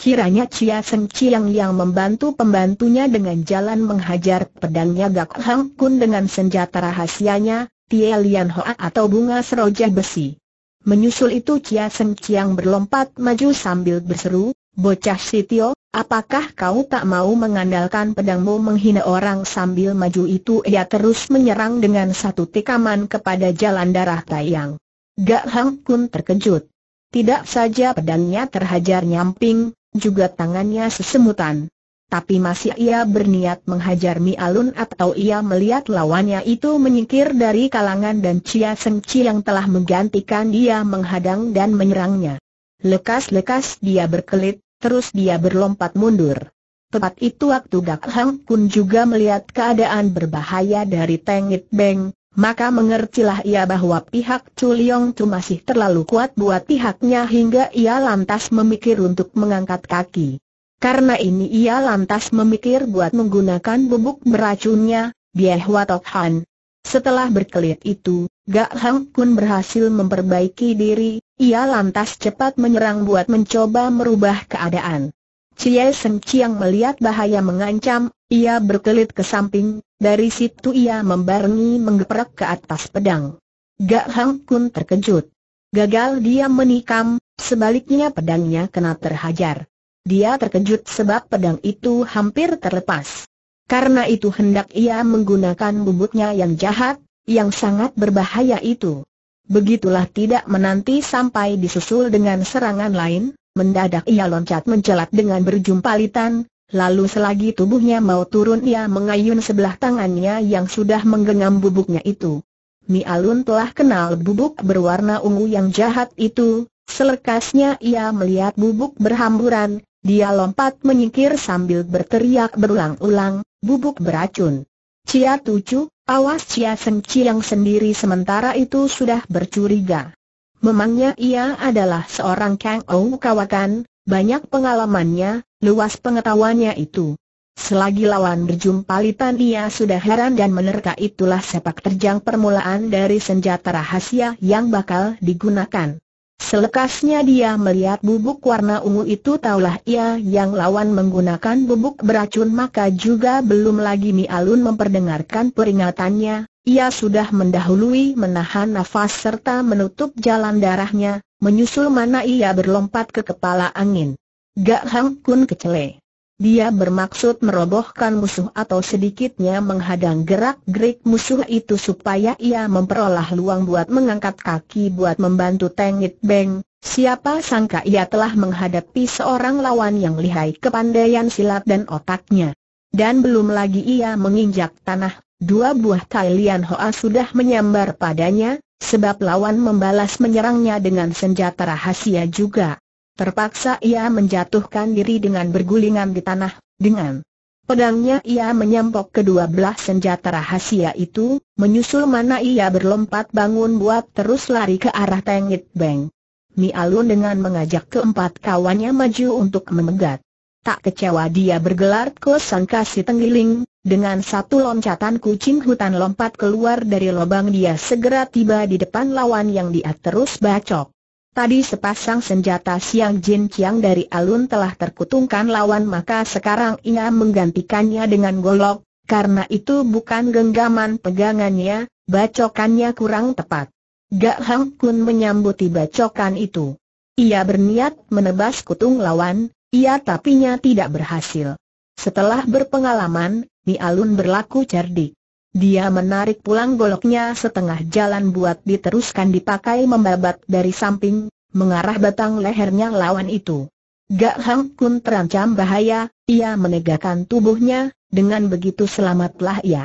Kiranya Chia Seng Chiang yang membantu pembantunya dengan jalan menghajar pedangnya Gak Hang Kun dengan senjata rahasianya, Tie Lian Hoa atau bunga seroja besi. Menyusul itu Chia Seng Chiang berlompat maju sambil berseru, Bocah Sitio, apakah kau tak mau mengandalkan pedangmu menghina orang sambil maju itu ia terus menyerang dengan satu tikaman kepada jalan darah Tayang. Gak Hang Kun terkejut. Tidak saja pedangnya terhajar nyamping, juga tangannya sesemutan tapi masih ia berniat menghajar Mi Alun atau ia melihat lawannya itu menyingkir dari kalangan dan Cia Seng Chi yang telah menggantikan dia menghadang dan menyerangnya. Lekas-lekas dia berkelit, terus dia berlompat mundur. Tepat itu waktu Gak Hang Kun juga melihat keadaan berbahaya dari Tengit Beng, maka mengertilah ia bahwa pihak Chuliong Tu masih terlalu kuat buat pihaknya hingga ia lantas memikir untuk mengangkat kaki. Karena ini ia lantas memikir buat menggunakan bubuk beracunnya, Bieh Watok Han. Setelah berkelit itu, Gak Hang Kun berhasil memperbaiki diri, ia lantas cepat menyerang buat mencoba merubah keadaan. Cie Seng Chiang melihat bahaya mengancam, ia berkelit ke samping, dari situ ia membarengi menggeprek ke atas pedang. Gak Hang Kun terkejut. Gagal dia menikam, sebaliknya pedangnya kena terhajar. Dia terkejut sebab pedang itu hampir terlepas. Karena itu hendak ia menggunakan bubuknya yang jahat, yang sangat berbahaya itu. Begitulah tidak menanti sampai disusul dengan serangan lain, mendadak ia loncat mencelat dengan berjumpalitan, lalu selagi tubuhnya mau turun ia mengayun sebelah tangannya yang sudah menggenggam bubuknya itu. Mi Alun telah kenal bubuk berwarna ungu yang jahat itu, selekasnya ia melihat bubuk berhamburan, dia lompat menyingkir sambil berteriak berulang-ulang, bubuk beracun. Cia Tucu, awas Cia Sengci yang sendiri sementara itu sudah bercuriga. Memangnya ia adalah seorang Kang Ou kawakan, banyak pengalamannya, luas pengetahuannya itu. Selagi lawan berjumpa litan ia sudah heran dan menerka itulah sepak terjang permulaan dari senjata rahasia yang bakal digunakan. Selekasnya dia melihat bubuk warna ungu itu taulah ia yang lawan menggunakan bubuk beracun maka juga belum lagi Mi Alun memperdengarkan peringatannya, ia sudah mendahului menahan nafas serta menutup jalan darahnya, menyusul mana ia berlompat ke kepala angin. Gak Hang Kun kecele. Dia bermaksud merobohkan musuh atau sedikitnya menghadang gerak-gerik musuh itu supaya ia memperoleh luang buat mengangkat kaki buat membantu Tengit Beng. Siapa sangka ia telah menghadapi seorang lawan yang lihai kepandaian silat dan otaknya. Dan belum lagi ia menginjak tanah, dua buah tai Hoa sudah menyambar padanya, sebab lawan membalas menyerangnya dengan senjata rahasia juga. Terpaksa ia menjatuhkan diri dengan bergulingan di tanah, dengan pedangnya ia menyempok kedua belah senjata rahasia itu, menyusul mana ia berlompat bangun buat terus lari ke arah Tengit Beng. Mi Alun dengan mengajak keempat kawannya maju untuk memegat. Tak kecewa dia bergelar ke sangkasi tenggiling, dengan satu loncatan kucing hutan lompat keluar dari lubang dia segera tiba di depan lawan yang dia terus bacok. Tadi sepasang senjata Siang Jin Kiang dari alun telah terkutungkan lawan maka sekarang ia menggantikannya dengan golok, karena itu bukan genggaman pegangannya, bacokannya kurang tepat. Gak Hang Kun menyambuti bacokan itu. Ia berniat menebas kutung lawan, ia tapinya tidak berhasil. Setelah berpengalaman, Ni Alun berlaku cerdik. Dia menarik pulang goloknya setengah jalan buat diteruskan dipakai membabat dari samping, mengarah batang lehernya lawan itu. Gak Hang Kun terancam bahaya, ia menegakkan tubuhnya, dengan begitu selamatlah ia.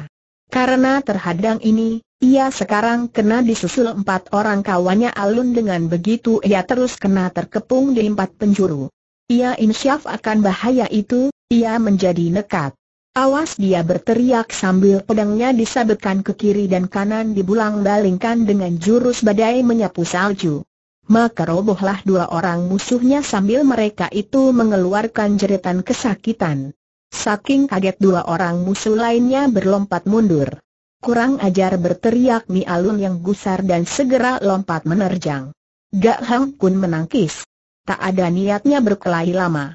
Karena terhadang ini, ia sekarang kena disusul empat orang kawannya alun dengan begitu ia terus kena terkepung di empat penjuru. Ia insyaf akan bahaya itu, ia menjadi nekat. Awas dia berteriak sambil pedangnya disabetkan ke kiri dan kanan dibulang balingkan dengan jurus badai menyapu salju. Maka robohlah dua orang musuhnya sambil mereka itu mengeluarkan jeritan kesakitan. Saking kaget dua orang musuh lainnya berlompat mundur. Kurang ajar berteriak Mi Alun yang gusar dan segera lompat menerjang. Gak Hang Kun menangkis. Tak ada niatnya berkelahi lama.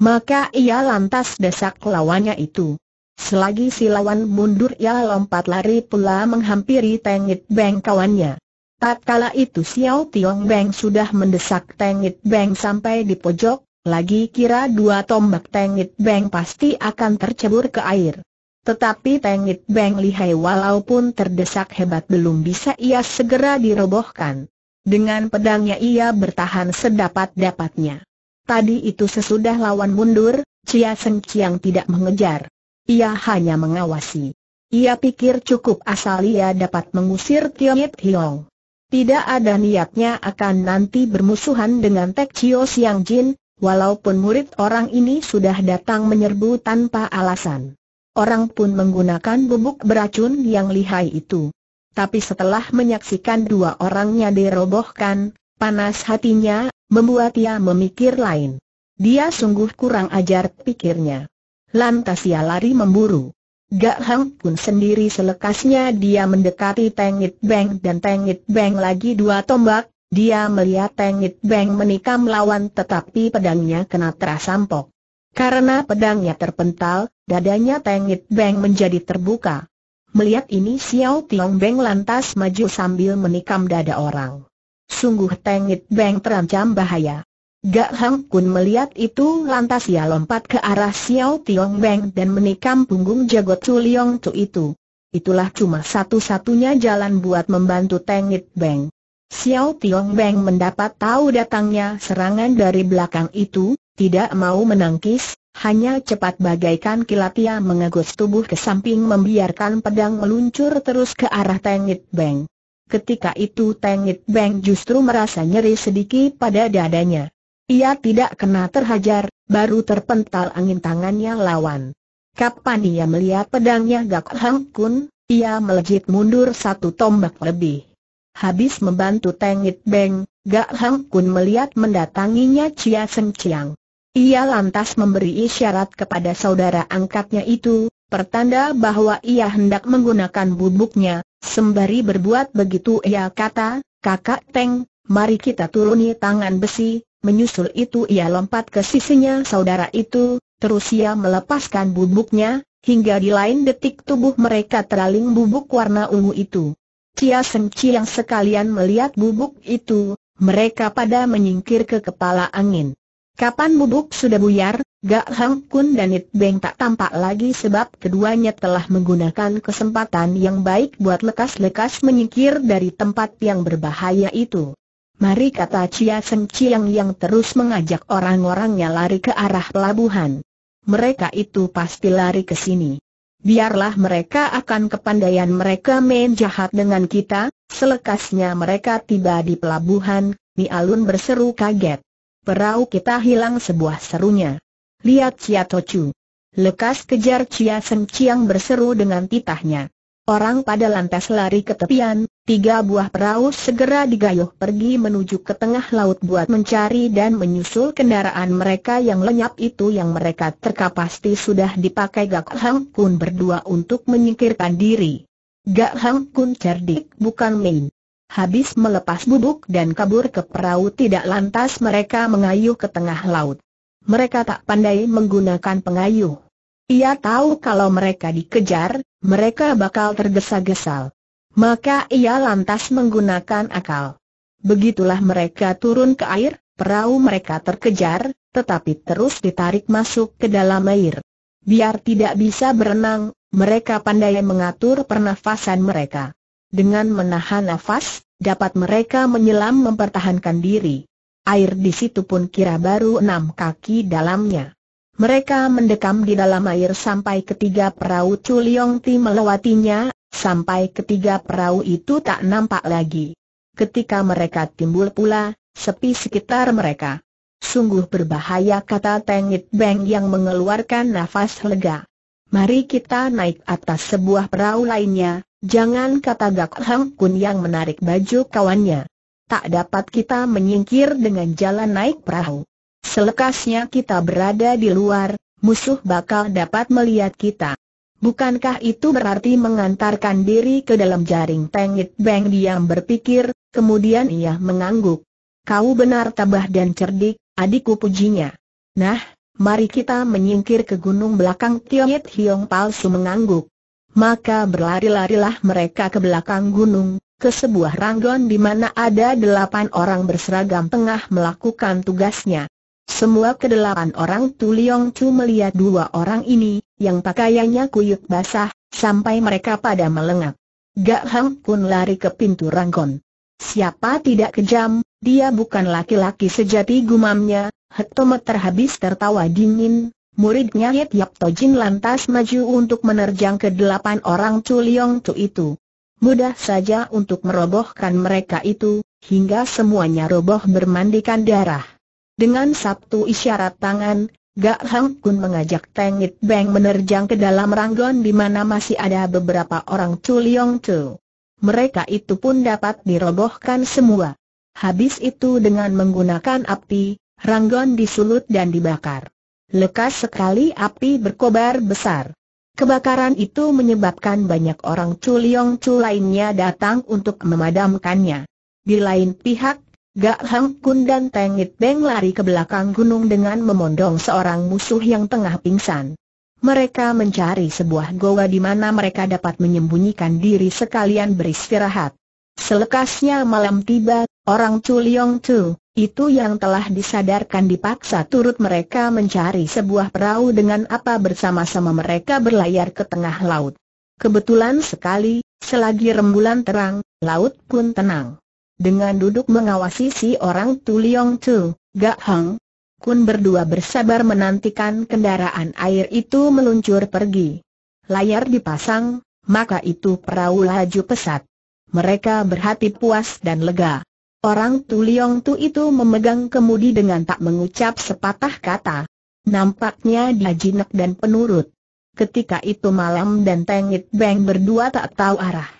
Maka ia lantas desak lawannya itu. Selagi si lawan mundur ia lompat lari pula menghampiri Tengit Beng kawannya. Tak kala itu Xiao Tiong Beng sudah mendesak Tengit Beng sampai di pojok, lagi kira dua tombak Tengit Beng pasti akan tercebur ke air. Tetapi Tengit Beng lihai walaupun terdesak hebat belum bisa ia segera dirobohkan. Dengan pedangnya ia bertahan sedapat-dapatnya. Tadi itu sesudah lawan mundur, Chia Seng Chiang tidak mengejar. Ia hanya mengawasi. Ia pikir cukup asal ia dapat mengusir Yip Hiong. Tidak ada niatnya akan nanti bermusuhan dengan Tek Chio Siang Jin, walaupun murid orang ini sudah datang menyerbu tanpa alasan. Orang pun menggunakan bubuk beracun yang lihai itu. Tapi setelah menyaksikan dua orangnya dirobohkan, panas hatinya membuat ia memikir lain. Dia sungguh kurang ajar pikirnya. Lantas ia lari memburu. Gak Hang pun sendiri selekasnya dia mendekati Tengit Beng dan Tengit Beng lagi dua tombak, dia melihat Tengit Beng menikam lawan tetapi pedangnya kena terasampok. Karena pedangnya terpental, dadanya Tengit Beng menjadi terbuka. Melihat ini Xiao Tiong Beng lantas maju sambil menikam dada orang. Sungguh Tengit Beng terancam bahaya. Gak Hang Kun melihat itu lantas ia lompat ke arah Xiao Tiong Beng dan menikam punggung jago Chu Liong Chu itu. Itulah cuma satu-satunya jalan buat membantu Tengit Beng. Xiao Tiong Beng mendapat tahu datangnya serangan dari belakang itu, tidak mau menangkis, hanya cepat bagaikan kilat ia mengegus tubuh ke samping membiarkan pedang meluncur terus ke arah Tengit Beng. Ketika itu Tengit Beng justru merasa nyeri sedikit pada dadanya. Ia tidak kena terhajar, baru terpental angin tangannya lawan. Kapan ia melihat pedangnya Gak Hang Kun, ia melejit mundur satu tombak lebih. Habis membantu Tengit Beng, Gak Hang Kun melihat mendatanginya Chia Seng Chiang. Ia lantas memberi isyarat kepada saudara angkatnya itu, pertanda bahwa ia hendak menggunakan bubuknya, Sembari berbuat begitu ia kata, kakak Teng, mari kita turuni tangan besi, menyusul itu ia lompat ke sisinya saudara itu, terus ia melepaskan bubuknya, hingga di lain detik tubuh mereka teraling bubuk warna ungu itu. Cia Seng Ciang yang sekalian melihat bubuk itu, mereka pada menyingkir ke kepala angin. Kapan bubuk sudah buyar, Gak Hang Kun dan It Beng tak tampak lagi sebab keduanya telah menggunakan kesempatan yang baik buat lekas-lekas menyingkir dari tempat yang berbahaya itu. Mari kata Cia Seng Chiang yang terus mengajak orang-orangnya lari ke arah pelabuhan. Mereka itu pasti lari ke sini. Biarlah mereka akan kepandaian mereka main jahat dengan kita, selekasnya mereka tiba di pelabuhan, Mi Alun berseru kaget. Perahu kita hilang sebuah serunya. Lihat Cia Tocu. Lekas kejar Cia Sen Chiang berseru dengan titahnya. Orang pada lantas lari ke tepian, tiga buah perahu segera digayuh pergi menuju ke tengah laut buat mencari dan menyusul kendaraan mereka yang lenyap itu yang mereka terkapasti sudah dipakai Gak Hang Kun berdua untuk menyingkirkan diri. Gak Hang Kun cerdik bukan main. Habis melepas bubuk dan kabur ke perahu tidak lantas mereka mengayuh ke tengah laut. Mereka tak pandai menggunakan pengayuh. Ia tahu kalau mereka dikejar, mereka bakal tergesa-gesal. Maka ia lantas menggunakan akal. Begitulah mereka turun ke air, perahu mereka terkejar, tetapi terus ditarik masuk ke dalam air. Biar tidak bisa berenang, mereka pandai mengatur pernafasan mereka. Dengan menahan nafas, dapat mereka menyelam mempertahankan diri. Air di situ pun kira baru enam kaki dalamnya. Mereka mendekam di dalam air sampai ketiga perahu Culiong Ti melewatinya, sampai ketiga perahu itu tak nampak lagi. Ketika mereka timbul pula, sepi sekitar mereka. Sungguh berbahaya kata Tengit Beng yang mengeluarkan nafas lega. Mari kita naik atas sebuah perahu lainnya, Jangan kata Gak Hang Kun yang menarik baju kawannya. Tak dapat kita menyingkir dengan jalan naik perahu. Selekasnya kita berada di luar, musuh bakal dapat melihat kita. Bukankah itu berarti mengantarkan diri ke dalam jaring Tengit beng diam berpikir, kemudian ia mengangguk. Kau benar tabah dan cerdik, adikku pujinya. Nah, mari kita menyingkir ke gunung belakang Tiongit Hiong palsu mengangguk. Maka berlari-larilah mereka ke belakang gunung, ke sebuah ranggon di mana ada delapan orang berseragam tengah melakukan tugasnya. Semua kedelapan orang Tuliong Chu melihat dua orang ini, yang pakaiannya kuyuk basah, sampai mereka pada melengak. Gak Hang pun lari ke pintu ranggon. Siapa tidak kejam, dia bukan laki-laki sejati gumamnya, Hektometer habis tertawa dingin, Muridnya He Tiap Tojin lantas maju untuk menerjang ke delapan orang Chuliong Tu itu. Mudah saja untuk merobohkan mereka itu, hingga semuanya roboh bermandikan darah. Dengan sabtu isyarat tangan, Gak Hang Kun mengajak Teng It Beng menerjang ke dalam ranggon di mana masih ada beberapa orang Chuliong Tu. Mereka itu pun dapat dirobohkan semua. Habis itu dengan menggunakan api, ranggon disulut dan dibakar. Lekas sekali api berkobar besar. Kebakaran itu menyebabkan banyak orang culiong Chu lainnya datang untuk memadamkannya. Di lain pihak, Gak Hang Kun dan Teng Beng lari ke belakang gunung dengan memondong seorang musuh yang tengah pingsan. Mereka mencari sebuah goa di mana mereka dapat menyembunyikan diri sekalian beristirahat. Selekasnya malam tiba, orang Chuliong Chu, itu yang telah disadarkan dipaksa turut mereka mencari sebuah perahu dengan apa bersama-sama mereka berlayar ke tengah laut. Kebetulan sekali, selagi rembulan terang, laut pun tenang. Dengan duduk mengawasi si orang Tu Liong Tu, Gak Hong, Kun berdua bersabar menantikan kendaraan air itu meluncur pergi. Layar dipasang, maka itu perahu laju pesat. Mereka berhati puas dan lega. Orang Tu Liong Tu itu memegang kemudi dengan tak mengucap sepatah kata. Nampaknya dia jinak dan penurut. Ketika itu malam dan Tengit Beng berdua tak tahu arah.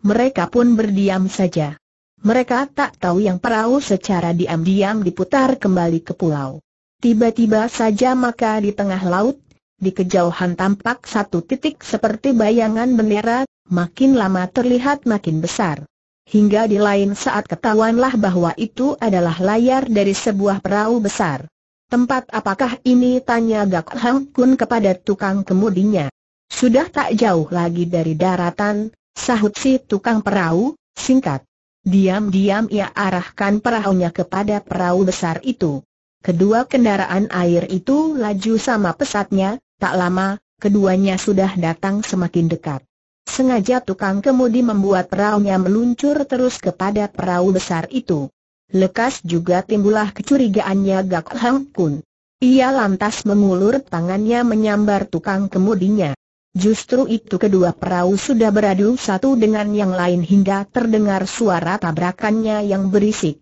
Mereka pun berdiam saja. Mereka tak tahu yang perahu secara diam-diam diputar kembali ke pulau. Tiba-tiba saja maka di tengah laut, di kejauhan tampak satu titik seperti bayangan bendera, makin lama terlihat makin besar. Hingga di lain saat ketahuanlah bahwa itu adalah layar dari sebuah perahu besar. Tempat apakah ini? Tanya Gak Hang Kun kepada tukang kemudinya. Sudah tak jauh lagi dari daratan, sahut si tukang perahu, singkat. Diam-diam ia arahkan perahunya kepada perahu besar itu. Kedua kendaraan air itu laju sama pesatnya, tak lama, keduanya sudah datang semakin dekat. Sengaja tukang kemudi membuat peraunya meluncur terus kepada perahu besar itu. Lekas juga timbullah kecurigaannya Gak Hang Kun. Ia lantas mengulur tangannya menyambar tukang kemudinya. Justru itu kedua perahu sudah beradu satu dengan yang lain hingga terdengar suara tabrakannya yang berisik.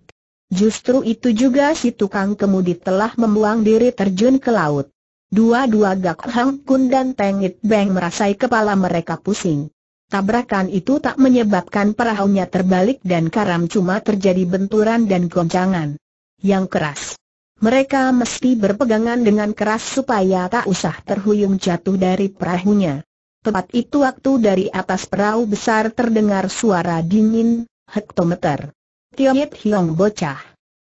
Justru itu juga si tukang kemudi telah membuang diri terjun ke laut. Dua-dua Gak Hang Kun dan Tengit Beng merasai kepala mereka pusing. Tabrakan itu tak menyebabkan perahunya terbalik dan karam cuma terjadi benturan dan goncangan yang keras. Mereka mesti berpegangan dengan keras supaya tak usah terhuyung jatuh dari perahunya. Tepat itu waktu dari atas perahu besar terdengar suara dingin, hektometer. Tiongit Hiong bocah.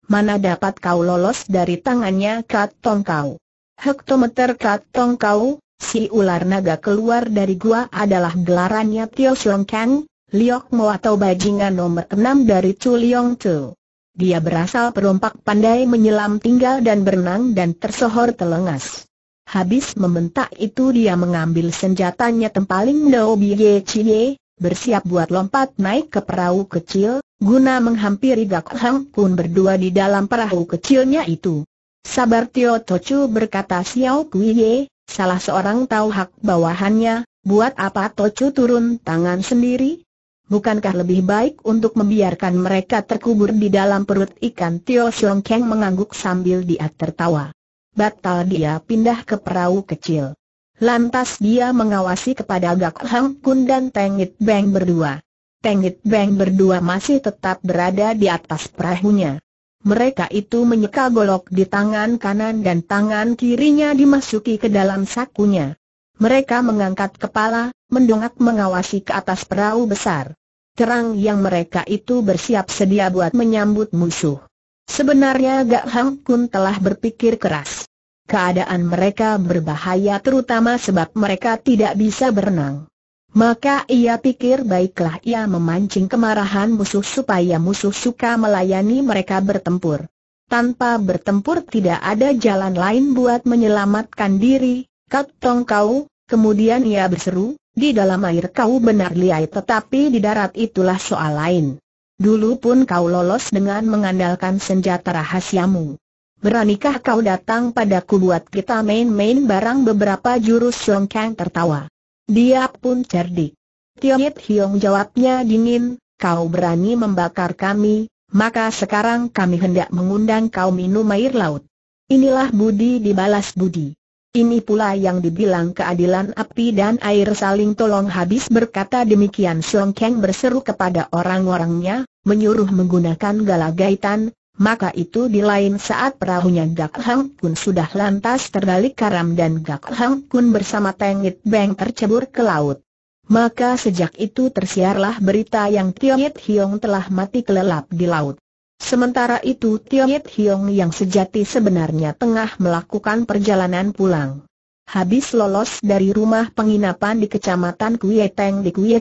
Mana dapat kau lolos dari tangannya katong kau? Hektometer katong kau, si ular naga keluar dari gua adalah gelarannya Tio Siong Kang, Liok Mo atau bajingan nomor enam dari Chu Liong Tu. Dia berasal perompak pandai menyelam tinggal dan berenang dan tersohor telengas. Habis membentak itu dia mengambil senjatanya tempaling Dao Biye Cie, bersiap buat lompat naik ke perahu kecil, guna menghampiri Gak Hang Kun berdua di dalam perahu kecilnya itu. Sabar Tio Tocu berkata Xiao Kuiye, salah seorang tahu hak bawahannya, buat apa Tocu turun tangan sendiri? Bukankah lebih baik untuk membiarkan mereka terkubur di dalam perut ikan Tio Siong Keng mengangguk sambil dia tertawa. Batal dia pindah ke perahu kecil. Lantas dia mengawasi kepada Gak Hang Kun dan It Beng berdua. Tangit Beng berdua masih tetap berada di atas perahunya mereka itu menyeka golok di tangan kanan dan tangan kirinya dimasuki ke dalam sakunya. Mereka mengangkat kepala, mendongak mengawasi ke atas perahu besar. Terang yang mereka itu bersiap sedia buat menyambut musuh. Sebenarnya Gak Hang Kun telah berpikir keras. Keadaan mereka berbahaya terutama sebab mereka tidak bisa berenang. Maka ia pikir baiklah ia memancing kemarahan musuh supaya musuh suka melayani mereka bertempur. Tanpa bertempur tidak ada jalan lain buat menyelamatkan diri, kat tong kau, kemudian ia berseru, di dalam air kau benar liai tetapi di darat itulah soal lain. Dulu pun kau lolos dengan mengandalkan senjata rahasiamu. Beranikah kau datang padaku buat kita main-main barang beberapa jurus Song Kang tertawa. Dia pun cerdik. Tiongit Hiong jawabnya dingin, kau berani membakar kami, maka sekarang kami hendak mengundang kau minum air laut. Inilah budi dibalas budi. Ini pula yang dibilang keadilan api dan air saling tolong habis berkata demikian Song Kang berseru kepada orang-orangnya, menyuruh menggunakan galagaitan, maka itu di lain saat perahunya Gak Hang Kun sudah lantas terbalik karam dan Gak Hang Kun bersama Tengit Beng tercebur ke laut. Maka sejak itu tersiarlah berita yang Tiongit Hiong telah mati kelelap di laut. Sementara itu Tiongit Hiong yang sejati sebenarnya tengah melakukan perjalanan pulang. Habis lolos dari rumah penginapan di kecamatan Kuyeteng di Kuye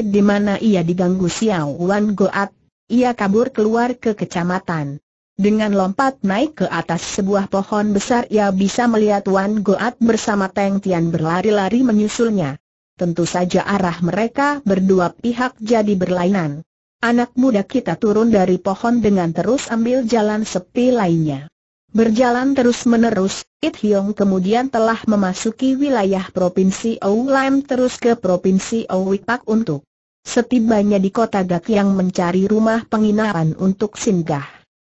di mana ia diganggu Xiao Wan Goat ia kabur keluar ke kecamatan. Dengan lompat naik ke atas sebuah pohon besar ia bisa melihat Wan Goat bersama Teng Tian berlari-lari menyusulnya. Tentu saja arah mereka berdua pihak jadi berlainan. Anak muda kita turun dari pohon dengan terus ambil jalan sepi lainnya. Berjalan terus-menerus, It Hiong kemudian telah memasuki wilayah Provinsi Oulam terus ke Provinsi Ouipak untuk Setibanya di kota Gak yang mencari rumah penginapan untuk singgah.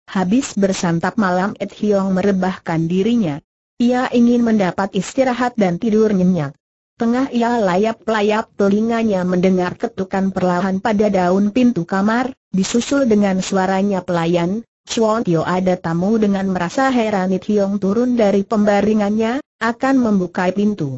Habis bersantap malam Ed Hiong merebahkan dirinya. Ia ingin mendapat istirahat dan tidur nyenyak. Tengah ia layap-layap telinganya mendengar ketukan perlahan pada daun pintu kamar, disusul dengan suaranya pelayan, Chuan Tio ada tamu dengan merasa heran Ed Hiong turun dari pembaringannya, akan membuka pintu.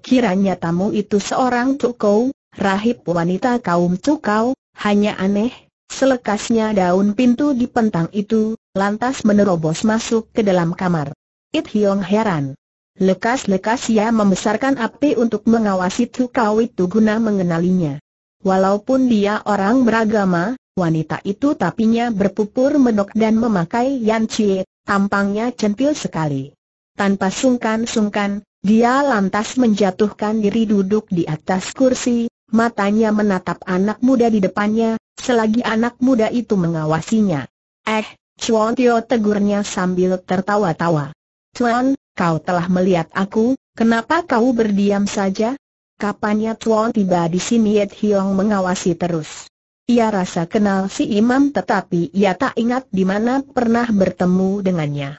Kiranya tamu itu seorang Tukou, rahib wanita kaum cukau, hanya aneh, selekasnya daun pintu di pentang itu, lantas menerobos masuk ke dalam kamar. It Hiong heran. Lekas-lekas ia membesarkan api untuk mengawasi Tukau itu guna mengenalinya. Walaupun dia orang beragama, wanita itu tapinya berpupur menok dan memakai yan cie, tampangnya centil sekali. Tanpa sungkan-sungkan, dia lantas menjatuhkan diri duduk di atas kursi, matanya menatap anak muda di depannya, selagi anak muda itu mengawasinya. Eh, Chuan Tio tegurnya sambil tertawa-tawa. Chuan, kau telah melihat aku, kenapa kau berdiam saja? Kapannya Chuan tiba di sini Yed Hiong mengawasi terus. Ia rasa kenal si imam tetapi ia tak ingat di mana pernah bertemu dengannya.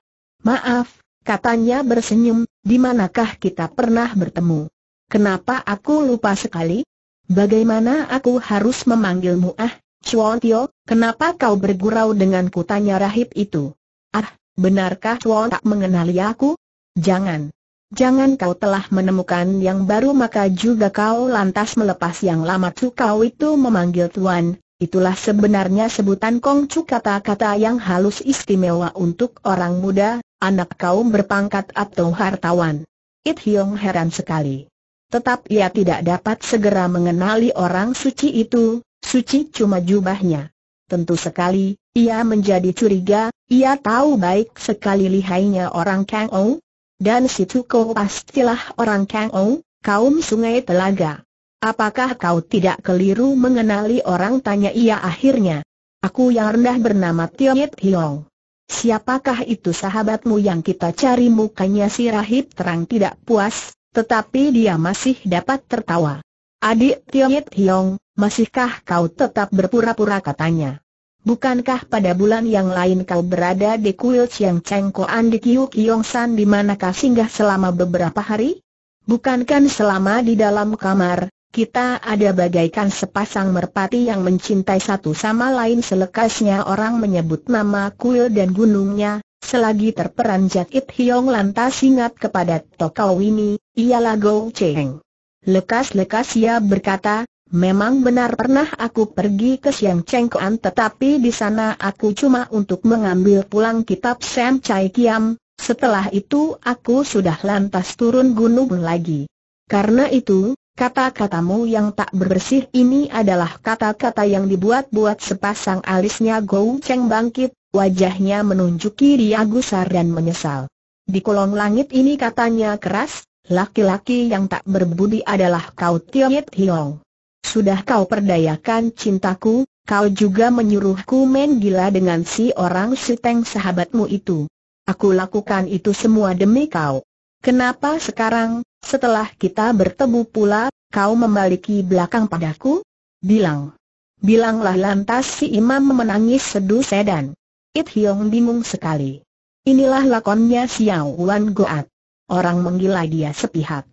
Maaf, katanya bersenyum, di manakah kita pernah bertemu? Kenapa aku lupa sekali? Bagaimana aku harus memanggilmu ah, Chuan Tio, kenapa kau bergurau dengan kutanya rahib itu? Ah, benarkah Chuan tak mengenali aku? Jangan. Jangan kau telah menemukan yang baru maka juga kau lantas melepas yang lama Chu itu memanggil Tuan, itulah sebenarnya sebutan Kong Chu kata-kata yang halus istimewa untuk orang muda, anak kaum berpangkat atau hartawan. It Hiong heran sekali tetap ia tidak dapat segera mengenali orang suci itu, suci cuma jubahnya. Tentu sekali, ia menjadi curiga, ia tahu baik sekali lihainya orang Kang Ou. Dan si Tuko pastilah orang Kang Ou, kaum sungai telaga. Apakah kau tidak keliru mengenali orang tanya ia akhirnya? Aku yang rendah bernama Yit Hiong. Siapakah itu sahabatmu yang kita cari mukanya si Rahib terang tidak puas, tetapi dia masih dapat tertawa. Adik Tiongit Hiong, masihkah kau tetap berpura-pura katanya? Bukankah pada bulan yang lain kau berada di kuil Chiang Cheng Koan di Kiu Kiong San di mana kau singgah selama beberapa hari? Bukankah selama di dalam kamar, kita ada bagaikan sepasang merpati yang mencintai satu sama lain selekasnya orang menyebut nama kuil dan gunungnya, Selagi terperanjat It Hiong lantas ingat kepada Tokau ini, ialah Go Cheng. Lekas-lekas ia berkata, Memang benar pernah aku pergi ke Siang Kuan tetapi di sana aku cuma untuk mengambil pulang kitab Sam Chai Kiam, setelah itu aku sudah lantas turun gunung lagi. Karena itu, kata-katamu yang tak berbersih ini adalah kata-kata yang dibuat-buat sepasang alisnya Gou Cheng bangkit, Wajahnya menunjuki ria gusar dan menyesal. Di kolong langit ini katanya keras, laki-laki yang tak berbudi adalah kau Tiet Hiong. Sudah kau perdayakan cintaku, kau juga menyuruhku main gila dengan si orang siteng sahabatmu itu. Aku lakukan itu semua demi kau. Kenapa sekarang, setelah kita bertemu pula, kau membaliki belakang padaku? Bilang. Bilanglah lantas si imam memenangis sedu sedan. It Hiong bingung sekali. Inilah lakonnya Xiao Wan Goat. Orang menggila dia sepihak.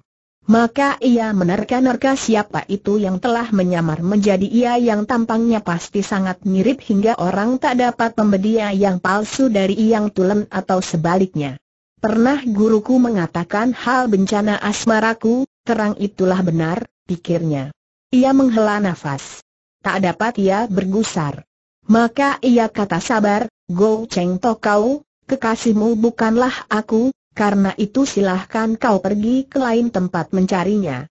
Maka ia menerka-nerka siapa itu yang telah menyamar menjadi ia yang tampangnya pasti sangat mirip hingga orang tak dapat membedia yang palsu dari yang tulen atau sebaliknya. Pernah guruku mengatakan hal bencana asmaraku, terang itulah benar, pikirnya. Ia menghela nafas. Tak dapat ia bergusar. Maka ia kata sabar, Go Cheng To kau, kekasihmu bukanlah aku, karena itu silahkan kau pergi ke lain tempat mencarinya.